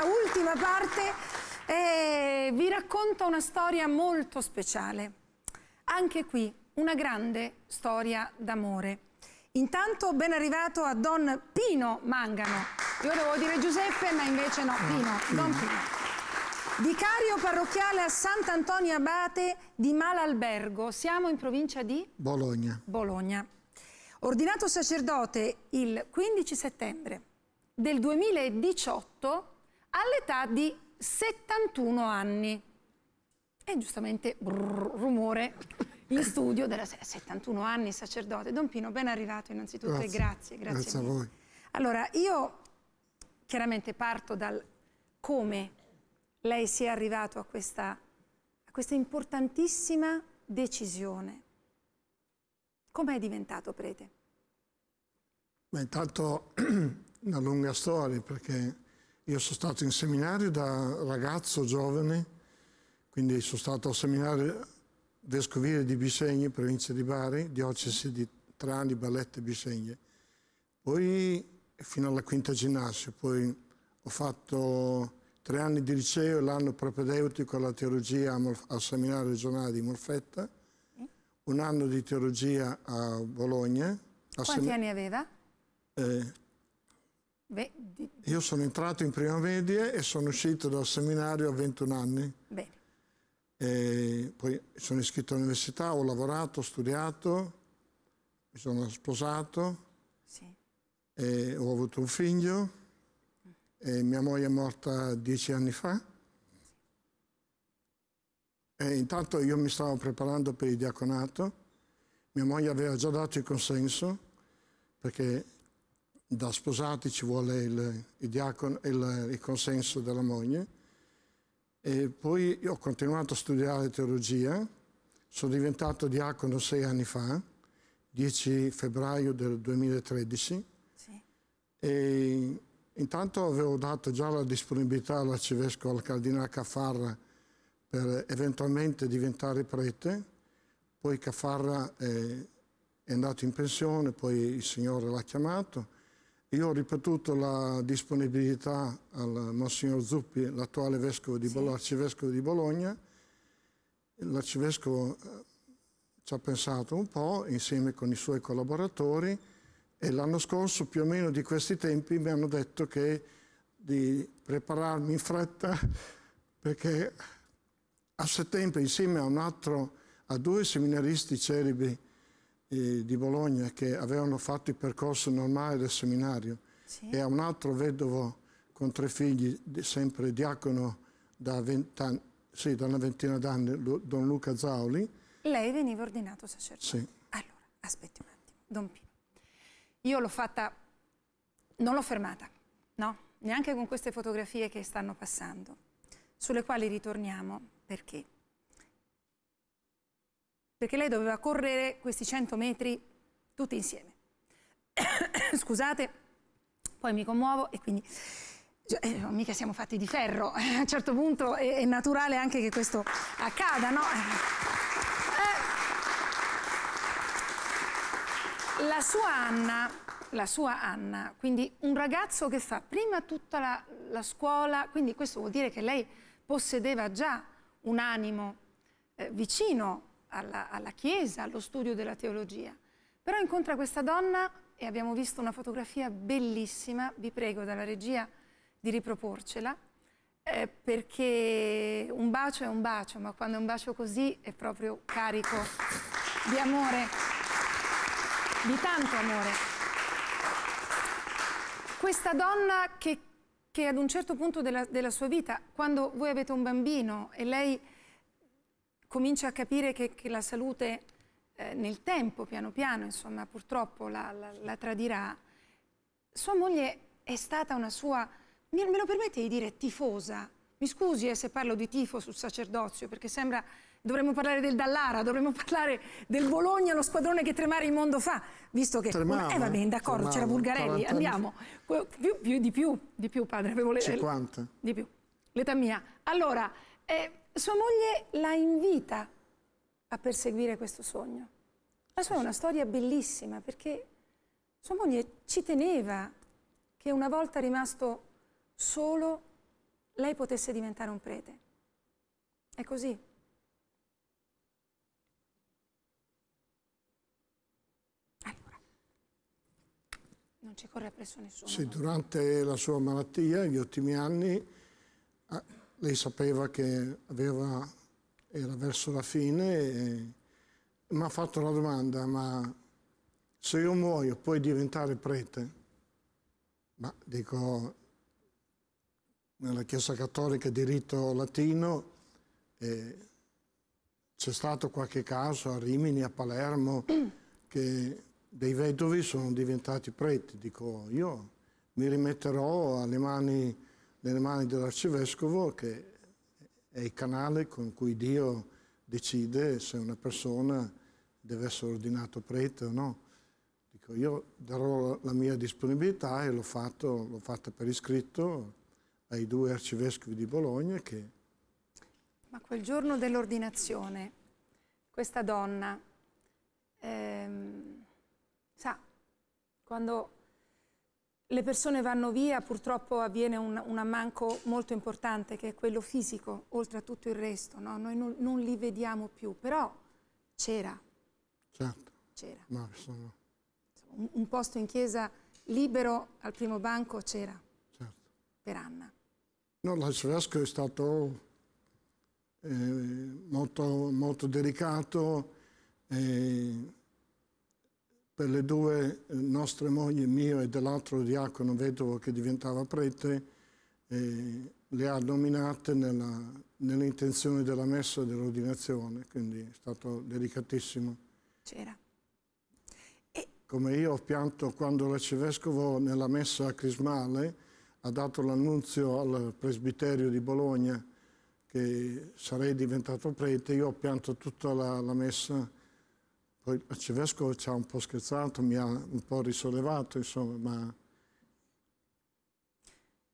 questa ultima parte e vi racconta una storia molto speciale. Anche qui una grande storia d'amore. Intanto ben arrivato a Don Pino Mangano. Io devo dire Giuseppe, ma invece no, Pino, Don Pino. Vicario parrocchiale a Sant'Antonio Abate di Malalbergo. Siamo in provincia di? Bologna. Bologna. Ordinato sacerdote il 15 settembre del 2018 all'età di 71 anni. E giustamente brrr, rumore in eh. studio della 71 anni, sacerdote. Don Pino, ben arrivato innanzitutto grazie. e grazie. Grazie, grazie a voi. Allora, io chiaramente parto dal come lei sia arrivato a questa, a questa importantissima decisione. Come è diventato prete? Beh, intanto una lunga storia perché io sono stato in seminario da ragazzo giovane, quindi sono stato al seminario vescovile di Bisegni, provincia di Bari, diocesi di Trani, Balletta e Bisegni. Poi fino alla quinta ginnasio, poi ho fatto tre anni di liceo, l'anno propedeutico alla teologia al seminario regionale di Morfetta, eh? un anno di teologia a Bologna. Quanti anni aveva? Eh, Beh, di... Io sono entrato in prima media e sono uscito dal seminario a 21 anni. Bene. E poi sono iscritto all'università, ho lavorato, ho studiato, mi sono sposato, sì. ho avuto un figlio mia moglie è morta dieci anni fa. E intanto io mi stavo preparando per il diaconato, mia moglie aveva già dato il consenso perché da sposati ci vuole il, il, diacono, il, il consenso della moglie. E poi ho continuato a studiare teologia, sono diventato diacono sei anni fa, 10 febbraio del 2013. Sì. E intanto avevo dato già la disponibilità all'arcivescovo, al cardinale Caffarra, per eventualmente diventare prete. Poi Caffarra è, è andato in pensione, poi il Signore l'ha chiamato io ho ripetuto la disponibilità al Monsignor Zuppi, l'attuale arcivescovo di Bologna. L'arcivescovo eh, ci ha pensato un po' insieme con i suoi collaboratori e l'anno scorso più o meno di questi tempi mi hanno detto che di prepararmi in fretta perché a settembre insieme a, altro, a due seminaristi celebri eh, di Bologna che avevano fatto il percorso normale del seminario sì. e a un altro vedovo con tre figli, sempre diacono da, sì, da una ventina d'anni, Don Luca Zauli. Lei veniva ordinato sacerdote. Sì. Allora, aspetti un attimo, Don Pino. Io l'ho fatta, non l'ho fermata, no? Neanche con queste fotografie che stanno passando, sulle quali ritorniamo perché perché lei doveva correre questi 100 metri tutti insieme. Scusate, poi mi commuovo e quindi... Cioè, eh, mica siamo fatti di ferro, a un certo punto è, è naturale anche che questo accada, no? Eh. La sua Anna, la sua Anna, quindi un ragazzo che fa prima tutta la, la scuola, quindi questo vuol dire che lei possedeva già un animo eh, vicino alla, alla Chiesa, allo studio della teologia. Però incontra questa donna e abbiamo visto una fotografia bellissima, vi prego dalla regia di riproporcela, eh, perché un bacio è un bacio, ma quando è un bacio così è proprio carico di amore, di tanto amore. Questa donna che, che ad un certo punto della, della sua vita, quando voi avete un bambino e lei comincia a capire che, che la salute eh, nel tempo, piano piano, insomma, purtroppo la, la, la, tradirà, sua moglie è stata una sua, me, lo permette di dire, tifosa. Mi scusi eh, se parlo di tifo sul sacerdozio, perché sembra dovremmo parlare del Dallara, dovremmo parlare del Bologna, lo squadrone che tremare il mondo fa, visto che... Tremava, eh va bene, d'accordo, c'era Bulgarelli, andiamo. Più, più, di più, di più padre, avevo le, 50. Di più, l'età mia. Allora, eh, sua moglie la invita a perseguire questo sogno. La sua è una storia bellissima perché sua moglie ci teneva che una volta rimasto solo lei potesse diventare un prete. È così. Allora, non ci corre appresso nessuno. Sì, durante la sua malattia, gli ultimi anni, ah, lei sapeva che aveva, era verso la fine e mi ha fatto la domanda, ma se io muoio puoi diventare prete? Ma dico, nella Chiesa Cattolica diritto latino eh, c'è stato qualche caso a Rimini, a Palermo, che dei vedovi sono diventati preti. Dico, io mi rimetterò alle mani nelle mani dell'arcivescovo che è il canale con cui Dio decide se una persona deve essere ordinato prete o no. Dico, io darò la mia disponibilità e l'ho fatto, l'ho fatto per iscritto ai due arcivescovi di Bologna che... Ma quel giorno dell'ordinazione, questa donna, ehm, sa, quando le persone vanno via, purtroppo avviene un, un, ammanco molto importante che è quello fisico, oltre a tutto il resto, no? noi non, non, li vediamo più, però c'era. Certo. C'era. No, sono... un, un, posto in chiesa libero al primo banco c'era. Certo. Per Anna. No, la è stato eh, molto, molto delicato. Eh, per le due eh, nostre mogli, mio e dell'altro diacono vedovo che diventava prete, eh, le ha nominate nell'intenzione nell della messa e dell'ordinazione, quindi è stato delicatissimo. C'era. E... Come io ho pianto quando l'arcivescovo nella messa crismale ha dato l'annunzio al presbiterio di Bologna che sarei diventato prete, io ho pianto tutta la, la messa poi il Civescovo ci ha un po' scherzato, mi ha un po' risollevato, insomma, ma...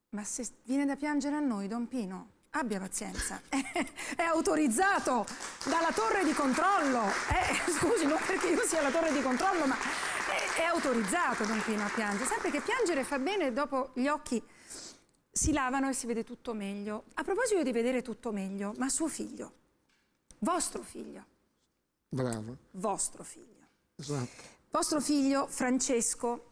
Ma se viene da piangere a noi, Don Pino, abbia pazienza. è autorizzato dalla torre di controllo. Eh, scusi, non perché io sia la torre di controllo, ma è, autorizzato Don Pino a piangere. Sempre che piangere fa bene, dopo gli occhi si lavano e si vede tutto meglio. A proposito di vedere tutto meglio, ma suo figlio, vostro figlio, Bravo. Vostro figlio. Esatto. Vostro figlio Francesco,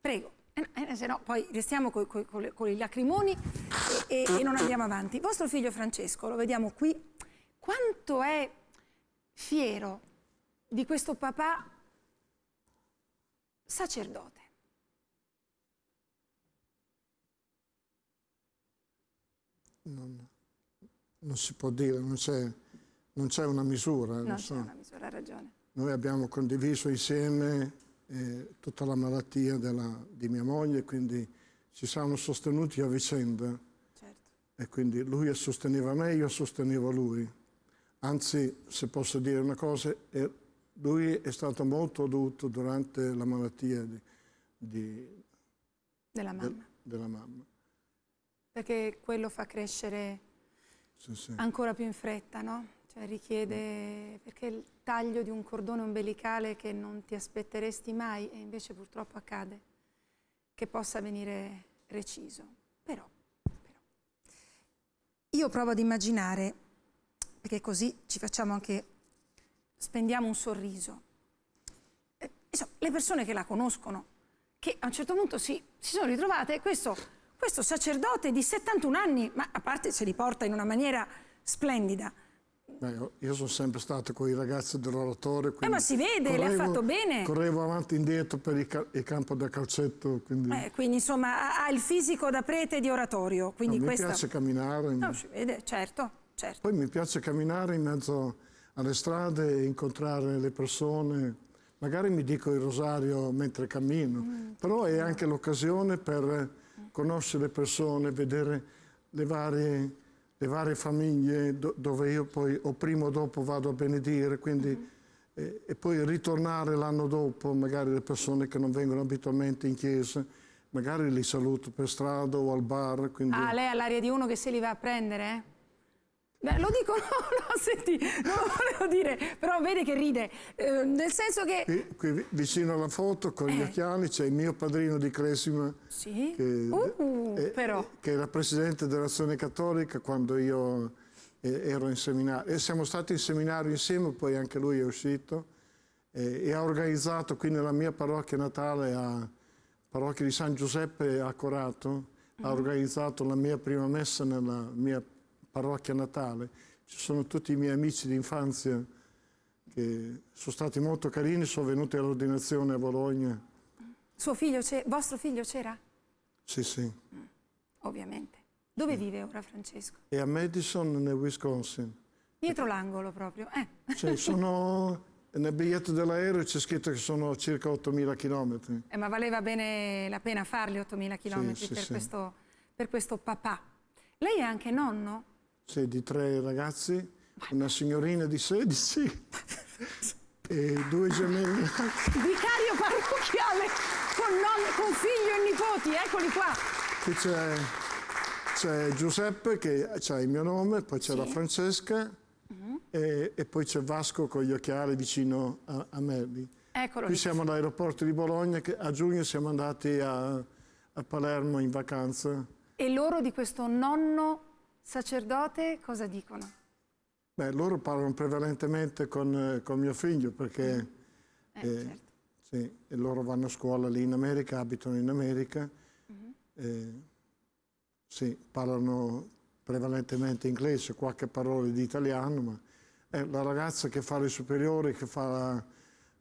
prego. Eh, eh, eh se no poi restiamo con i lacrimoni e, e, e, non andiamo avanti. Vostro figlio Francesco, lo vediamo qui, quanto è fiero di questo papà sacerdote? Non, non si può dire, non c'è non c'è una misura. Non so. una misura, ha ragione. Noi abbiamo condiviso insieme eh, tutta la malattia della, di mia moglie, quindi ci siamo sostenuti a vicenda. Certo. E quindi lui sosteneva me, io sostenevo lui. Anzi, se posso dire una cosa, lui è stato molto adulto durante la malattia di, di, della, mamma. De, della mamma. Perché quello fa crescere sì, sì. ancora più in fretta, no? Cioè richiede, perché il taglio di un cordone ombelicale che non ti aspetteresti mai e invece purtroppo accade, che possa venire reciso. Però, però. io provo ad immaginare, perché così ci facciamo anche, spendiamo un sorriso. E, eh, insomma, le persone che la conoscono, che a un certo punto si, si sono ritrovate, questo, questo sacerdote di 71 anni, ma a parte se li porta in una maniera splendida, Beh, io sono sempre stato con i ragazzi dell'oratore. Eh, ma si vede, correvo, le ha fatto bene. Correvo avanti e indietro per il, ca il campo da calcetto. Quindi... Eh, quindi... insomma ha il fisico da prete di oratorio. no, questa... Mi piace camminare. No, si vede, certo, certo. Poi mi piace camminare in mezzo alle strade e incontrare le persone. Magari mi dico il rosario mentre cammino, mm. però è anche l'occasione per conoscere persone, vedere le varie le varie famiglie do, dove io poi o prima o dopo vado a benedire, quindi, mm -hmm. eh, e poi ritornare l'anno dopo, magari le persone che non vengono abitualmente in chiesa, magari li saluto per strada o al bar. Quindi... Ah, lei ha l'aria di uno che se li va a prendere? Beh, lo dico, no, no, senti, non lo volevo dire, però vede che ride, eh, nel senso che... Qui, qui, vicino alla foto, con gli eh. occhiali, c'è il mio padrino di Cresima, sì? che, uh, eh, che, era presidente dell'azione cattolica quando io ero in seminario. E siamo stati in seminario insieme, poi anche lui è uscito, e ha organizzato qui nella mia parrocchia natale, a parrocchia di San Giuseppe a Corato, mm. ha organizzato la mia prima messa nella mia parrocchia parrocchia natale, ci sono tutti i miei amici d'infanzia che sono stati molto carini, sono venuti all'ordinazione a Bologna. Suo figlio, vostro figlio c'era? Sì, sì. Mm, ovviamente. Dove mm. vive ora Francesco? È a Madison, nel Wisconsin. Dietro l'angolo proprio, eh. Cioè, sono... Nel biglietto dell'aereo c'è scritto che sono circa 8.000 chilometri. Eh, ma valeva bene la pena farli 8.000 chilometri sì, per, sì, questo, per questo papà. Lei è anche nonno? sì, di tre ragazzi, una signorina di 16 e due gemelli. Vicario parrocchiale con, non, con figlio e nipoti, eccoli qua. Qui c'è, c'è Giuseppe che c'è il mio nome, poi c'è sì. la Francesca uh mhm. -huh. e, e, poi c'è Vasco con gli occhiali vicino a, a me. Eccolo Qui lì. siamo all'aeroporto di Bologna, che a giugno siamo andati a, a Palermo in vacanza. E loro di questo nonno sacerdote, cosa dicono? Beh, loro parlano prevalentemente con, eh, con mio figlio perché mm. eh, eh, certo. sì, loro vanno a scuola lì in America, abitano in America, mm -hmm. eh, sì, parlano prevalentemente inglese, qualche parola di italiano, ma eh, la ragazza che fa le superiori, che fa,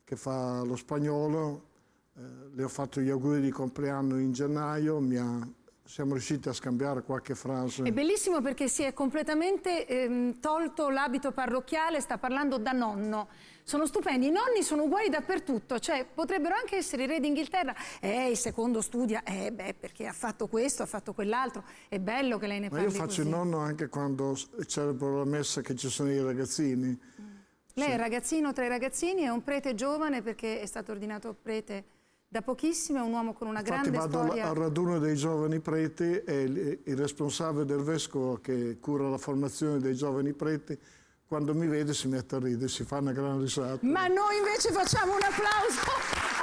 che fa lo spagnolo, le ho fatto gli auguri di compleanno in gennaio, mi ha siamo riusciti a scambiare qualche frase. È bellissimo perché si è completamente ehm, tolto l'abito parrocchiale, sta parlando da nonno. Sono stupendi, i nonni sono uguali dappertutto, cioè potrebbero anche essere i re d'Inghilterra. Eh, il secondo studia, eh beh, perché ha fatto questo, ha fatto quell'altro. È bello che lei ne parli Ma io faccio così. il nonno anche quando celebro la messa che ci sono i ragazzini. Mm. Lei sì. è ragazzino tra i ragazzini, è un prete giovane perché è stato ordinato prete da pochissimo, è un uomo con una Infatti grande vado storia. vado al raduno dei giovani preti e il responsabile del vescovo che cura la formazione dei giovani preti quando mi vede si mette a ridere, si fa una gran risata. Ma noi invece facciamo un applauso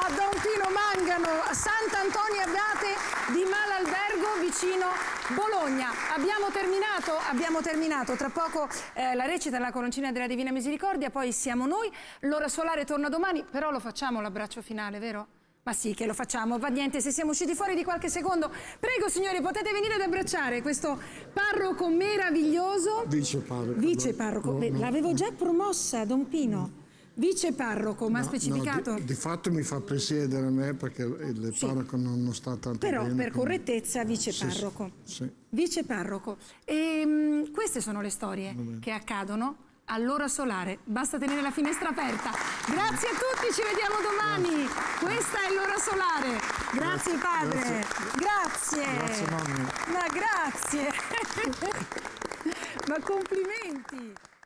a Don Pino Mangano, a Sant'Antonio Abate di Malalbergo vicino Bologna. Abbiamo terminato, abbiamo terminato. Tra poco eh, la recita la coroncina della Divina Misericordia, poi siamo noi. L'ora solare torna domani, però lo facciamo l'abbraccio finale, vero? Ma sì, che lo facciamo, va niente, se siamo usciti fuori di qualche secondo. Prego, signori, potete venire ad abbracciare questo parroco meraviglioso. Vice parroco. Vice parroco. No, no, L'avevo no. già promossa, Don Pino. Vice parroco, ma ha specificato? Di, di, fatto mi fa presiedere a me perché il sì. parroco non, non sta tanto Però, bene. Però per correttezza vice parroco. Sì, sì. Vice parroco. E, ehm, mh, queste sono le storie che accadono all'ora solare. Basta tenere la finestra aperta. Grazie a tutti, ci vediamo domani. Questa è l'ora solare. Grazie, grazie padre. Grazie. Grazie, grazie mamma. Ma grazie. Ma complimenti.